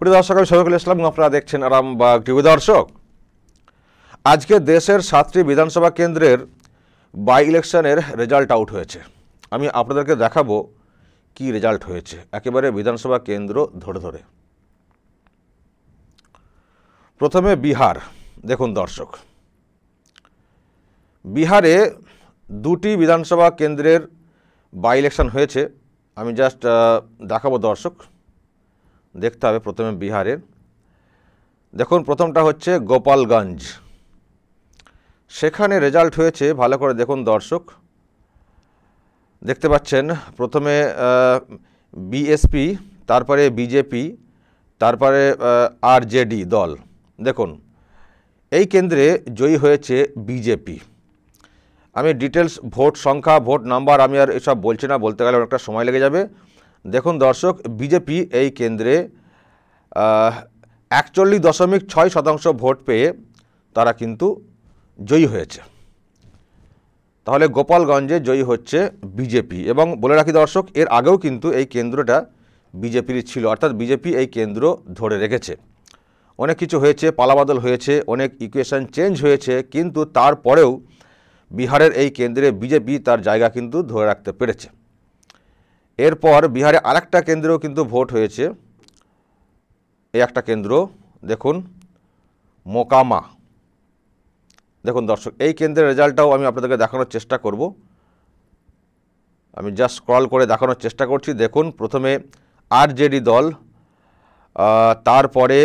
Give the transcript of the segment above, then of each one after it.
প্রিয় দর্শক আমি শফিকুল ইসলাম আপনারা দেখছেন আরামবাগ টিভি দর্শক আজকে দেশের সাতটি বিধানসভা কেন্দ্রের বাই ইলেকশনের রেজাল্ট আউট হয়েছে আমি আপনাদেরকে দেখাবো কি রেজাল্ট হয়েছে একেবারে বিধানসভা কেন্দ্র ধরে ধরে প্রথমে বিহার দেখুন দর্শক বিহারে দুটি বিধানসভা কেন্দ্রের বাই ইলেকশন হয়েছে আমি জাস্ট দেখাবো দর্শক দেখতে হবে প্রথমে বিহারের দেখুন প্রথমটা হচ্ছে গোপালগঞ্জ সেখানে রেজাল্ট হয়েছে ভালো করে দেখুন দর্শক দেখতে পাচ্ছেন প্রথমে বিএসপি তারপরে বিজেপি তারপরে আরজেডি দল দেখুন এই কেন্দ্রে জয়ী হয়েছে বিজেপি আমি ডিটেলস ভোট সংখ্যা ভোট নাম্বার আমি আর এসব বলছি না বলতে গেলে অনেকটা সময় লেগে যাবে দেখুন দর্শক বিজেপি এই কেন্দ্রে একচল্লিশ দশমিক ছয় শতাংশ ভোট পেয়ে তারা কিন্তু জয়ী হয়েছে তাহলে গোপালগঞ্জে জয়ী হচ্ছে বিজেপি এবং বলে রাখি দর্শক এর আগেও কিন্তু এই কেন্দ্রটা বিজেপির ছিল অর্থাৎ বিজেপি এই কেন্দ্র ধরে রেখেছে অনেক কিছু হয়েছে পালাবাদল হয়েছে অনেক ইকুয়েশন চেঞ্জ হয়েছে কিন্তু তারপরেও বিহারের এই কেন্দ্রে বিজেপি তার জায়গা কিন্তু ধরে রাখতে পেরেছে এরপর বিহারে আরেকটা কেন্দ্রেও কিন্তু ভোট হয়েছে এই একটা কেন্দ্র দেখুন মোকামা দেখুন দর্শক এই কেন্দ্রের রেজাল্টটাও আমি আপনাদেরকে দেখানোর চেষ্টা করব আমি জাস্ট স্ক্রল করে দেখানোর চেষ্টা করছি দেখুন প্রথমে আরজেডি দল তারপরে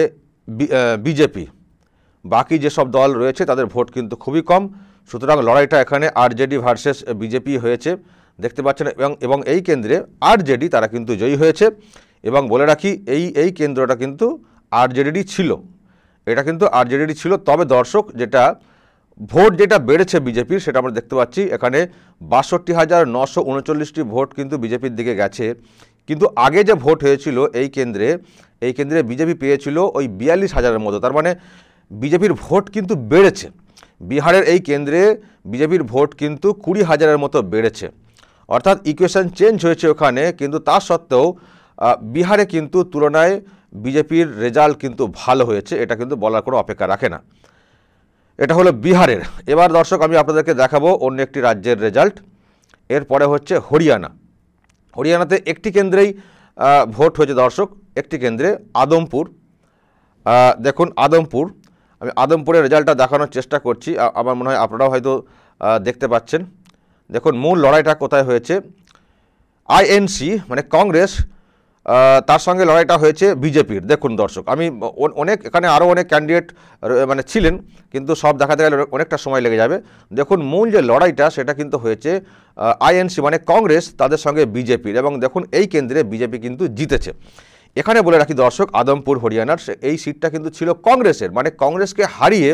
বিজেপি বাকি যেসব দল রয়েছে তাদের ভোট কিন্তু খুবই কম সুতরাং লড়াইটা এখানে আরজেডি ভার্সেস বিজেপি হয়েছে দেখতে পাচ্ছেন এবং এবং এই কেন্দ্রে আরজেডি তারা কিন্তু জয়ী হয়েছে এবং বলে রাখি এই এই কেন্দ্রটা কিন্তু জেডিডি ছিল এটা কিন্তু জেডিডি ছিল তবে দর্শক যেটা ভোট যেটা বেড়েছে বিজেপির সেটা আমরা দেখতে পাচ্ছি এখানে বাষট্টি হাজার নশো উনচল্লিশটি ভোট কিন্তু বিজেপির দিকে গেছে কিন্তু আগে যে ভোট হয়েছিল এই কেন্দ্রে এই কেন্দ্রে বিজেপি পেয়েছিল ওই বিয়াল্লিশ হাজারের মতো তার মানে বিজেপির ভোট কিন্তু বেড়েছে বিহারের এই কেন্দ্রে বিজেপির ভোট কিন্তু কুড়ি হাজারের মতো বেড়েছে অর্থাৎ ইকুয়েশান চেঞ্জ হয়েছে ওখানে কিন্তু তা সত্ত্বেও বিহারে কিন্তু তুলনায় বিজেপির রেজাল্ট কিন্তু ভালো হয়েছে এটা কিন্তু বলার কোনো অপেক্ষা রাখে না এটা হলো বিহারের এবার দর্শক আমি আপনাদেরকে দেখাবো অন্য একটি রাজ্যের রেজাল্ট এরপরে হচ্ছে হরিয়ানা হরিয়ানাতে একটি কেন্দ্রেই ভোট হয়েছে দর্শক একটি কেন্দ্রে আদমপুর দেখুন আদমপুর আমি আদমপুরের রেজাল্টটা দেখানোর চেষ্টা করছি আমার মনে হয় আপনারাও হয়তো দেখতে পাচ্ছেন দেখুন মূল লড়াইটা কোথায় হয়েছে আইএনসি মানে কংগ্রেস তার সঙ্গে লড়াইটা হয়েছে বিজেপির দেখুন দর্শক আমি অনেক এখানে আরও অনেক ক্যান্ডিডেট মানে ছিলেন কিন্তু সব দেখাতে গেলে অনেকটা সময় লেগে যাবে দেখুন মূল যে লড়াইটা সেটা কিন্তু হয়েছে আইএনসি মানে কংগ্রেস তাদের সঙ্গে বিজেপির এবং দেখুন এই কেন্দ্রে বিজেপি কিন্তু জিতেছে এখানে বলে রাখি দর্শক আদমপুর হরিয়ানার এই সিটটা কিন্তু ছিল কংগ্রেসের মানে কংগ্রেসকে হারিয়ে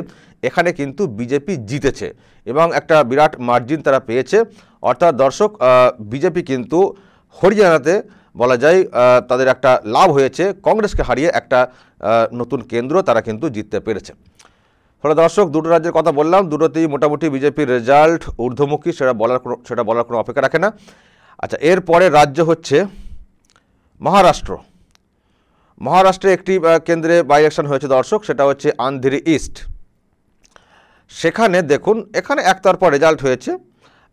এখানে কিন্তু বিজেপি জিতেছে এবং একটা বিরাট মার্জিন তারা পেয়েছে অর্থাৎ দর্শক বিজেপি কিন্তু হরিয়ানাতে বলা যায় তাদের একটা লাভ হয়েছে কংগ্রেসকে হারিয়ে একটা নতুন কেন্দ্র তারা কিন্তু জিততে পেরেছে ফলে দর্শক দুটো রাজ্যের কথা বললাম দুটোতেই মোটামুটি বিজেপির রেজাল্ট ঊর্ধ্বমুখী সেটা বলার কোনো সেটা বলার কোনো অপেক্ষা রাখে না আচ্ছা এরপরে রাজ্য হচ্ছে মহারাষ্ট্র মহারাষ্ট্রে একটি কেন্দ্রে বাই ইলেকশন হয়েছে দর্শক সেটা হচ্ছে আন্ধেরি ইস্ট সেখানে দেখুন এখানে একতরফা রেজাল্ট হয়েছে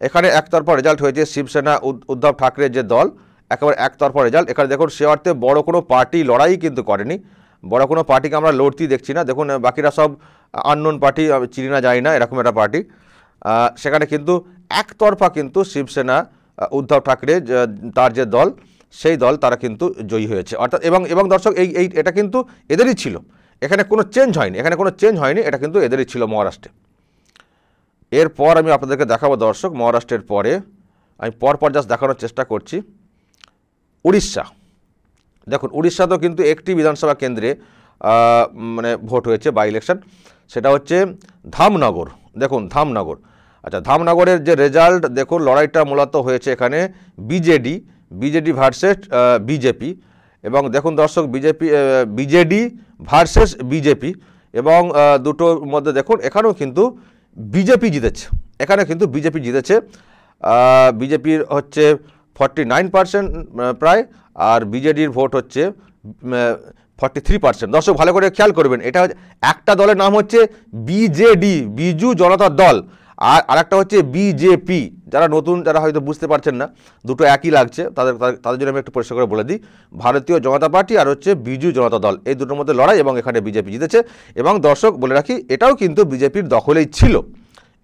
এখানে একতরফা রেজাল্ট হয়েছে শিবসেনা উদ্ধব ঠাকরের যে দল একেবারে একতরফা রেজাল্ট এখানে দেখুন সে অর্থে বড় কোনো পার্টি লড়াই কিন্তু করেনি বড় কোনো পার্টিকে আমরা লড়তেই দেখছি না দেখুন বাকিরা সব আননোন পার্টি চিনি না জানি না এরকম একটা পার্টি সেখানে কিন্তু একতরফা কিন্তু শিবসেনা উদ্ধব ঠাকরে তার যে দল সেই দল তারা কিন্তু জয়ী হয়েছে অর্থাৎ এবং এবং দর্শক এই এই এটা কিন্তু এদেরই ছিল এখানে কোনো চেঞ্জ হয়নি এখানে কোনো চেঞ্জ হয়নি এটা কিন্তু এদেরই ছিল মহারাষ্ট্রে এরপর আমি আপনাদেরকে দেখাবো দর্শক মহারাষ্ট্রের পরে আমি পরপর জাস্ট দেখানোর চেষ্টা করছি উড়িষ্যা দেখুন উড়িষ্যা তো কিন্তু একটি বিধানসভা কেন্দ্রে মানে ভোট হয়েছে বাই ইলেকশন সেটা হচ্ছে ধামনগর দেখুন ধামনগর আচ্ছা ধামনগরের যে রেজাল্ট দেখুন লড়াইটা মূলত হয়েছে এখানে বিজেডি বিজেডি ভার্সেস বিজেপি এবং দেখুন দর্শক বিজেপি বিজেডি ভার্সেস বিজেপি এবং দুটোর মধ্যে দেখুন এখানেও কিন্তু বিজেপি জিতেছে এখানে কিন্তু বিজেপি জিতেছে বিজেপির হচ্ছে ফর্টি নাইন পার্সেন্ট প্রায় আর বিজেডির ভোট হচ্ছে ফর্টি থ্রি পার্সেন্ট দর্শক ভালো করে খেয়াল করবেন এটা একটা দলের নাম হচ্ছে বিজেডি বিজু জনতা দল আর আরেকটা হচ্ছে বিজেপি যারা নতুন যারা হয়তো বুঝতে পারছেন না দুটো একই লাগছে তাদের তাদের জন্য আমি একটু পরিষ্কার করে বলে দিই ভারতীয় জনতা পার্টি আর হচ্ছে বিজু জনতা দল এই দুটোর মধ্যে লড়াই এবং এখানে বিজেপি জিতেছে এবং দর্শক বলে রাখি এটাও কিন্তু বিজেপির দখলেই ছিল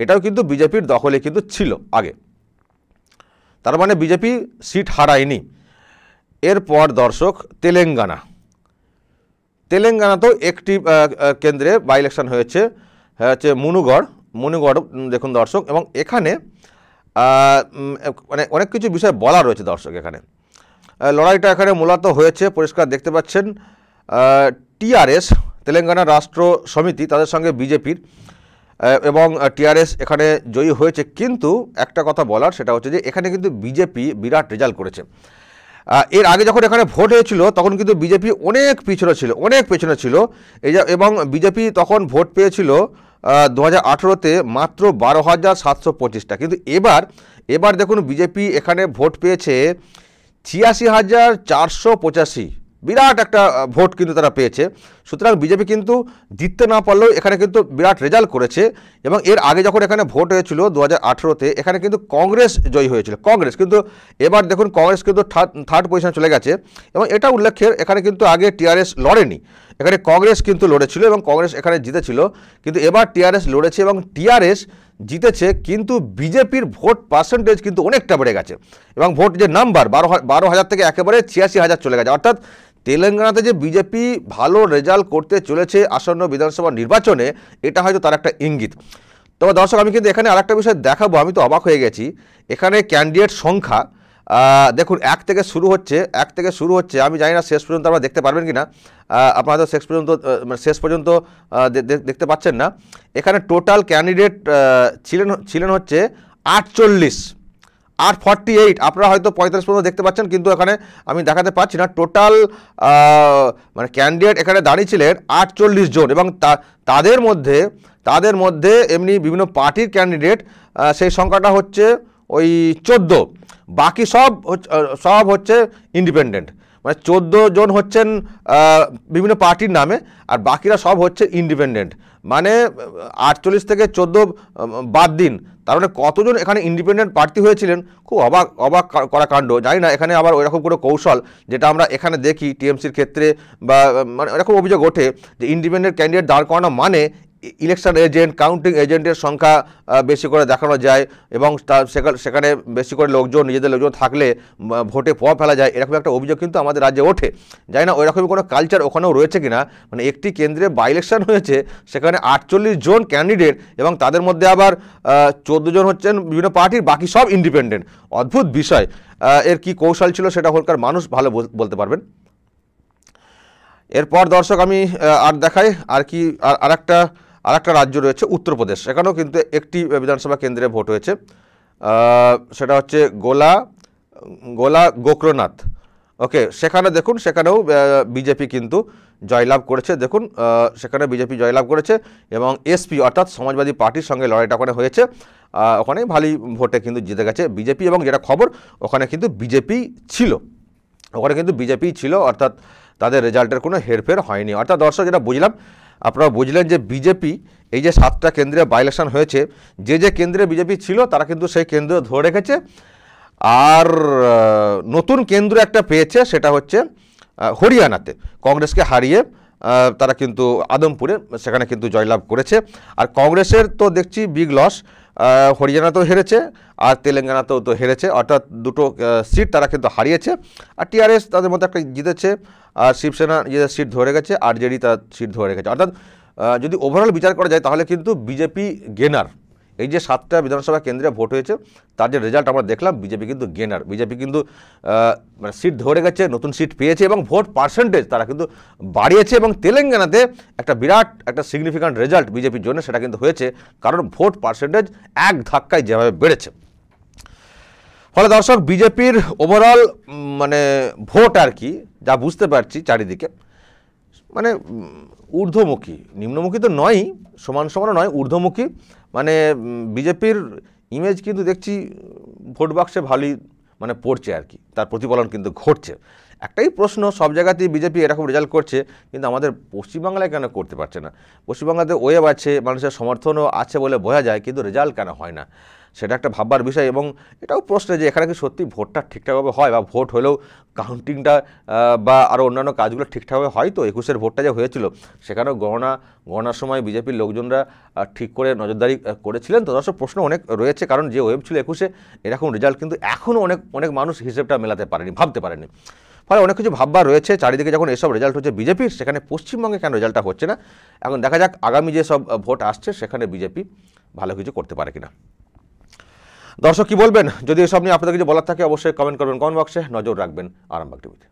এটাও কিন্তু বিজেপির দখলে কিন্তু ছিল আগে তার মানে বিজেপি সিট হারায়নি এরপর দর্শক তেলেঙ্গানা তেলেঙ্গানাতেও একটি কেন্দ্রে বাই ইলেকশন হয়েছে হ্যাঁ, হচ্ছে মুনুগড় মনুগৌরব দেখুন দর্শক এবং এখানে মানে অনেক কিছু বিষয় বলা রয়েছে দর্শক এখানে লড়াইটা এখানে মূলত হয়েছে পরিষ্কার দেখতে পাচ্ছেন টিআরএস তেলেঙ্গানা রাষ্ট্র সমিতি তাদের সঙ্গে বিজেপির এবং টিআরএস এখানে জয়ী হয়েছে কিন্তু একটা কথা বলার সেটা হচ্ছে যে এখানে কিন্তু বিজেপি বিরাট রেজাল্ট করেছে এর আগে যখন এখানে ভোট হয়েছিল তখন কিন্তু বিজেপি অনেক পিছনে ছিল অনেক পেছনে ছিল এবং বিজেপি তখন ভোট পেয়েছিল দু হাজার আঠেরোতে মাত্র বারো হাজার সাতশো পঁচিশটা কিন্তু এবার এবার দেখুন বিজেপি এখানে ভোট পেয়েছে ছিয়াশি হাজার চারশো পঁচাশি বিরাট একটা ভোট কিন্তু তারা পেয়েছে সুতরাং বিজেপি কিন্তু জিততে না পারলেও এখানে কিন্তু বিরাট রেজাল্ট করেছে এবং এর আগে যখন এখানে ভোট হয়েছিল দু হাজার এখানে কিন্তু কংগ্রেস জয়ী হয়েছিল কংগ্রেস কিন্তু এবার দেখুন কংগ্রেস কিন্তু থার্ড পজিশনে চলে গেছে এবং এটা উল্লেখের এখানে কিন্তু আগে টিআরএস লড়েনি এখানে কংগ্রেস কিন্তু লড়েছিল এবং কংগ্রেস এখানে জিতেছিল কিন্তু এবার টিআরএস লড়েছে এবং টিআরএস জিতেছে কিন্তু বিজেপির ভোট পার্সেন্টেজ কিন্তু অনেকটা বেড়ে গেছে এবং ভোট যে নাম্বার বারো বারো হাজার থেকে একেবারে ছিয়াশি হাজার চলে গেছে অর্থাৎ তেলেঙ্গানাতে যে বিজেপি ভালো রেজাল্ট করতে চলেছে আসন্ন বিধানসভা নির্বাচনে এটা হয়তো তার একটা ইঙ্গিত তবে দর্শক আমি কিন্তু এখানে আরেকটা বিষয় দেখাবো আমি তো অবাক হয়ে গেছি এখানে ক্যান্ডিডেট সংখ্যা দেখুন এক থেকে শুরু হচ্ছে এক থেকে শুরু হচ্ছে আমি জানি না শেষ পর্যন্ত আপনারা দেখতে পারবেন কি না আপনারা তো শেষ পর্যন্ত মানে শেষ পর্যন্ত দেখতে পাচ্ছেন না এখানে টোটাল ক্যান্ডিডেট ছিলেন ছিলেন হচ্ছে আটচল্লিশ আর ফর্টি এইট আপনারা হয়তো পঁয়তাল্লিশ পর্যন্ত দেখতে পাচ্ছেন কিন্তু এখানে আমি দেখাতে পাচ্ছি না টোটাল মানে ক্যান্ডিডেট এখানে দাঁড়িয়েছিলেন আটচল্লিশ জন এবং তাদের মধ্যে তাদের মধ্যে এমনি বিভিন্ন পার্টির ক্যান্ডিডেট সেই সংখ্যাটা হচ্ছে ওই চোদ্দো বাকি সব সব হচ্ছে ইন্ডিপেন্ডেন্ট মানে চোদ্দো জন হচ্ছেন বিভিন্ন পার্টির নামে আর বাকিরা সব হচ্ছে ইন্ডিপেন্ডেন্ট মানে আটচল্লিশ থেকে চোদ্দো বাদ দিন তার মানে কতজন এখানে ইন্ডিপেন্ডেন্ট প্রার্থী হয়েছিলেন খুব অবাক অবাক করা কাণ্ড জানি না এখানে আবার ওইরকম কোনো কৌশল যেটা আমরা এখানে দেখি টিএমসির ক্ষেত্রে বা মানে এরকম অভিযোগ ওঠে যে ইন্ডিপেন্ডেন্ট ক্যান্ডিডেট দাঁড় করানো মানে ইলেকশন এজেন্ট কাউন্টিং এজেন্টের সংখ্যা বেশি করে দেখানো যায় এবং সেখানে বেশি করে লোকজন নিজেদের লোকজন থাকলে ভোটে পাওয়া ফেলা যায় এরকম একটা অভিযোগ কিন্তু আমাদের রাজ্যে ওঠে যাই না ওইরকমই কোনো কালচার ওখানেও রয়েছে কিনা মানে একটি কেন্দ্রে বাই ইলেকশন হয়েছে সেখানে আটচল্লিশ জন ক্যান্ডিডেট এবং তাদের মধ্যে আবার চোদ্দো জন হচ্ছেন বিভিন্ন পার্টির বাকি সব ইন্ডিপেন্ডেন্ট অদ্ভুত বিষয় এর কি কৌশল ছিল সেটা হলকার মানুষ ভালো বলতে পারবেন এরপর দর্শক আমি আর দেখাই আর কি আর একটা আর একটা রাজ্য রয়েছে উত্তরপ্রদেশ সেখানেও কিন্তু একটি বিধানসভা কেন্দ্রে ভোট হয়েছে সেটা হচ্ছে গোলা গোলা গোকরনাথ ওকে সেখানে দেখুন সেখানেও বিজেপি কিন্তু জয়লাভ করেছে দেখুন সেখানে বিজেপি জয়লাভ করেছে এবং এসপি অর্থাৎ সমাজবাদী পার্টির সঙ্গে লড়াইটা ওখানে হয়েছে ওখানেই ভালোই ভোটে কিন্তু জিতে গেছে বিজেপি এবং যেটা খবর ওখানে কিন্তু বিজেপি ছিল ওখানে কিন্তু বিজেপি ছিল অর্থাৎ তাদের রেজাল্টের কোনো হেরফের হয়নি অর্থাৎ দর্শক যেটা বুঝলাম আপনারা বুঝলেন যে বিজেপি এই যে সাতটা কেন্দ্রে বাই হয়েছে যে যে কেন্দ্রে বিজেপি ছিল তারা কিন্তু সেই কেন্দ্র ধরে রেখেছে আর নতুন কেন্দ্র একটা পেয়েছে সেটা হচ্ছে হরিয়ানাতে কংগ্রেসকে হারিয়ে তারা কিন্তু আদমপুরে সেখানে কিন্তু জয়লাভ করেছে আর কংগ্রেসের তো দেখছি বিগ লস হরিয়ানাতেও হেরেছে আর তেলেঙ্গানাতেও তো হেরেছে অর্থাৎ দুটো সিট তারা কিন্তু হারিয়েছে আর টিআরএস তাদের মধ্যে একটা জিতেছে আর শিবসেনা যে সিট ধরে গেছে আর জেডি তার সিট ধরে গেছে অর্থাৎ যদি ওভারঅল বিচার করা যায় তাহলে কিন্তু বিজেপি গেনার এই যে সাতটা বিধানসভা কেন্দ্রে ভোট হয়েছে তার যে রেজাল্ট আমরা দেখলাম বিজেপি কিন্তু গেনার বিজেপি কিন্তু মানে সিট ধরে গেছে নতুন সিট পেয়েছে এবং ভোট পার্সেন্টেজ তারা কিন্তু বাড়িয়েছে এবং তেলেঙ্গানাতে একটা বিরাট একটা সিগনিফিক্যান্ট রেজাল্ট বিজেপির জন্য সেটা কিন্তু হয়েছে কারণ ভোট পার্সেন্টেজ এক ধাক্কায় যেভাবে বেড়েছে ফলে দর্শক বিজেপির ওভারঅল মানে ভোট আর কি যা বুঝতে পারছি চারিদিকে মানে ঊর্ধ্বমুখী নিম্নমুখী তো নয়ই সমান সমানও নয় ঊর্ধ্বমুখী মানে বিজেপির ইমেজ কিন্তু দেখছি ভোট বাক্সে ভালোই মানে পড়ছে আর কি তার প্রতিফলন কিন্তু ঘটছে একটাই প্রশ্ন সব জায়গাতেই বিজেপি এরকম রেজাল্ট করছে কিন্তু আমাদের পশ্চিমবাংলায় কেন করতে পারছে না পশ্চিমবাংলাতে ওয়েব আছে মানুষের সমর্থনও আছে বলে বোঝা যায় কিন্তু রেজাল্ট কেন হয় না সেটা একটা ভাববার বিষয় এবং এটাও প্রশ্ন যে এখানে কি সত্যি ভোটটা ঠিকঠাকভাবে হয় বা ভোট হলেও কাউন্টিংটা বা আরও অন্যান্য কাজগুলো ঠিকঠাকভাবে হয় তো একুশের ভোটটা যে হয়েছিল সেখানেও গণনা গণনার সময় বিজেপির লোকজনরা ঠিক করে নজরদারি করেছিলেন তো দর্শক প্রশ্ন অনেক রয়েছে কারণ যে ওয়েব ছিল একুশে এরকম রেজাল্ট কিন্তু এখনও অনেক অনেক মানুষ হিসেবটা মেলাতে পারেনি ভাবতে পারেনি ফলে অনেক কিছু ভাববার রয়েছে চারিদিকে যখন এসব রেজাল্ট হচ্ছে বিজেপির সেখানে পশ্চিমবঙ্গে কেন রেজাল্টটা হচ্ছে না এখন দেখা যাক আগামী যে সব ভোট আসছে সেখানে বিজেপি ভালো কিছু করতে পারে কিনা দর্শক কি বলবেন যদি এসব নিয়ে আপনাদের কিছু বলার থাকে অবশ্যই কমেন্ট করবেন কমেন্ট বক্সে নজর রাখবেন আরামবাগ টিভিতে